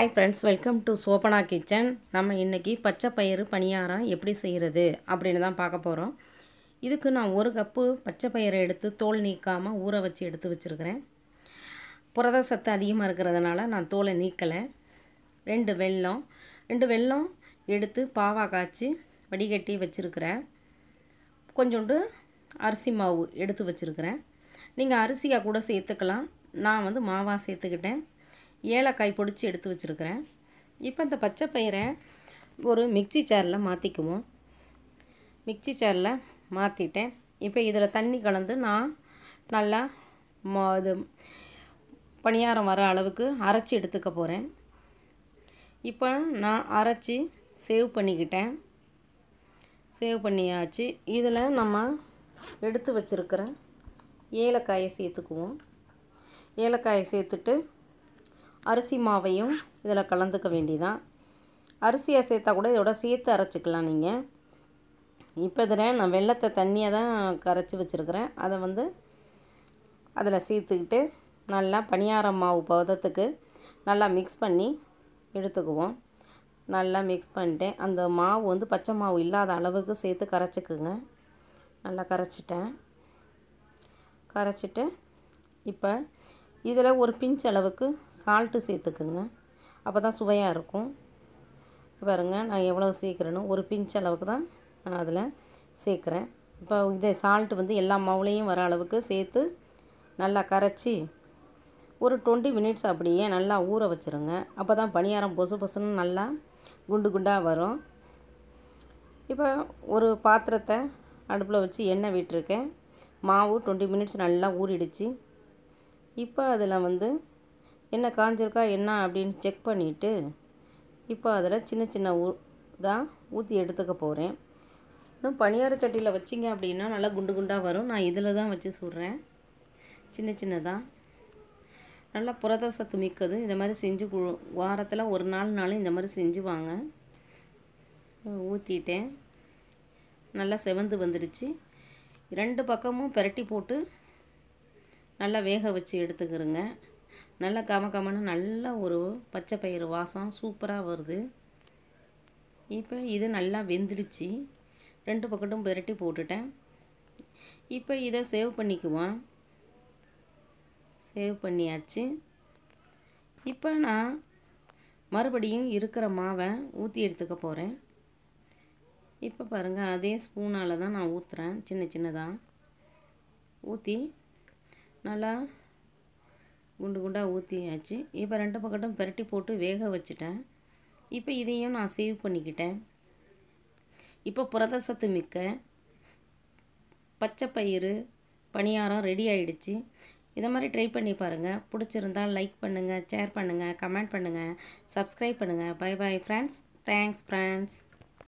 hi friends welcome to Shobana kitchen நம்ம இன்றைக்கி பச்சை பயிறு பணியாரம் எப்படி செய்கிறது அப்படின்னு தான் பார்க்க போகிறோம் இதுக்கு நான் ஒரு கப்பு பச்சை பயிரை எடுத்து தோல் நீக்காமல் ஊற வச்சு எடுத்து வச்சுருக்கிறேன் புரத சத்து அதிகமாக இருக்கிறதுனால நான் தோலை நீக்கலை ரெண்டு வெல்லம் ரெண்டு வெல்லம் எடுத்து பாவா காய்ச்சி வடிகட்டி வச்சுருக்கிறேன் கொஞ்சோண்டு அரிசி மாவு எடுத்து வச்சுருக்கிறேன் நீங்கள் அரிசியாக கூட சேர்த்துக்கலாம் நான் வந்து மாவாக சேர்த்துக்கிட்டேன் ஏலக்காய் பிடிச்சி எடுத்து வச்சுருக்கிறேன் இப்போ இந்த பச்சை பயிரை ஒரு மிக்சி சேரில் மாற்றிக்குவோம் மிக்சி சேரில் மாற்றிட்டேன் இப்போ இதில் தண்ணி கலந்து நான் நல்லா ம இது பணியாரம் வர அளவுக்கு அரைச்சி எடுத்துக்க போகிறேன் இப்போ நான் அரைச்சி சேவ் பண்ணிக்கிட்டேன் சேவ் பண்ணியாச்சு இதில் நம்ம எடுத்து வச்சுருக்கிற ஏலக்காயை சேர்த்துக்குவோம் ஏலக்காயை சேர்த்துட்டு அரிசி மாவையும் இதில் கலந்துக்க வேண்டிதான் அரிசியை சேர்த்தா கூட இதோட சேர்த்து அரைச்சிக்கலாம் நீங்கள் இப்போ இதில் நான் வெள்ளத்தை தண்ணியை தான் கரைச்சி வச்சுருக்கிறேன் அதை வந்து அதில் சேர்த்துக்கிட்டு நல்லா பணியாரம் மாவு பதத்துக்கு நல்லா மிக்ஸ் பண்ணி எடுத்துக்குவோம் நல்லா மிக்ஸ் பண்ணிட்டேன் அந்த மாவு வந்து பச்சை மாவு இல்லாத அளவுக்கு சேர்த்து கரைச்சிக்குங்க நல்லா கரைச்சிட்டேன் கரைச்சிட்டு இப்போ இதில் ஒரு பிஞ்ச் அளவுக்கு சால்ட்டு சேர்த்துக்குங்க அப்போ தான் சுவையாக இருக்கும் பாருங்கள் நான் எவ்வளோ சேர்க்குறேன்னு ஒரு பிஞ்ச் அளவுக்கு தான் நான் அதில் சேர்க்குறேன் இப்போ இதை சால்ட்டு வந்து எல்லா மாவுலேயும் வர அளவுக்கு சேர்த்து நல்லா கரைச்சி ஒரு டுவெண்ட்டி மினிட்ஸ் அப்படியே நல்லா ஊற வச்சுருங்க அப்போ தான் பணியாரம் பொசு பொசுன்னு நல்லா குண்டு குண்டாக வரும் இப்போ ஒரு பாத்திரத்தை அடுப்பில் வச்சு எண்ணெய் விட்டுருக்கேன் மாவு டுவெண்ட்டி மினிட்ஸ் நல்லா ஊறிடுச்சு இப்போ அதில் வந்து என்ன காஞ்சிருக்கா என்ன அப்படின்னு செக் பண்ணிவிட்டு இப்போ அதில் சின்ன சின்ன ஊ தான் ஊற்றி எடுத்துக்க போகிறேன் இன்னும் பணியார சட்டியில் வச்சிங்க அப்படின்னா நல்லா குண்டு குண்டாக வரும் நான் இதில் தான் வச்சு சுடுறேன் சின்ன சின்னதாக நல்லா புரத சத்து மிக்கது இந்த மாதிரி செஞ்சு வாரத்தில் ஒரு நாள் நாளும் இந்த மாதிரி செஞ்சு வாங்க ஊற்றிட்டேன் நல்லா செவந்து வந்துடுச்சு ரெண்டு பக்கமும் பெரட்டி போட்டு நல்லா வேக வச்சு எடுத்துக்கிறேங்க நல்லா கம கமன்னு நல்ல ஒரு பச்சை பயிறு வாசம் சூப்பராக வருது இப்போ இது நல்லா வெந்துடுச்சு ரெண்டு பக்கட்டும் பெரட்டி போட்டுட்டேன் இப்போ இதை சேவ் பண்ணிக்குவோம் சேவ் பண்ணியாச்சு இப்போ நான் மறுபடியும் இருக்கிற மாவை ஊற்றி எடுத்துக்க போகிறேன் இப்போ பாருங்கள் அதே ஸ்பூனால் தான் நான் ஊற்றுறேன் சின்ன சின்னதாக ஊற்றி நல்லா குண்டு குண்டாக ஊற்றியாச்சு இப்போ ரெண்டு பக்கட்டும் பெரட்டி போட்டு வேக வச்சுட்டேன் இப்போ இதையும் நான் சேவ் பண்ணிக்கிட்டேன் இப்போ புரதசத்து மிக்க பச்சை பயிறு பணியாரம் ரெடி ஆகிடுச்சு இதை மாதிரி ட்ரை பண்ணி பாருங்கள் பிடிச்சிருந்தால் லைக் பண்ணுங்கள் ஷேர் பண்ணுங்கள் கமெண்ட் பண்ணுங்கள் சப்ஸ்கிரைப் பண்ணுங்கள் bye bye friends thanks friends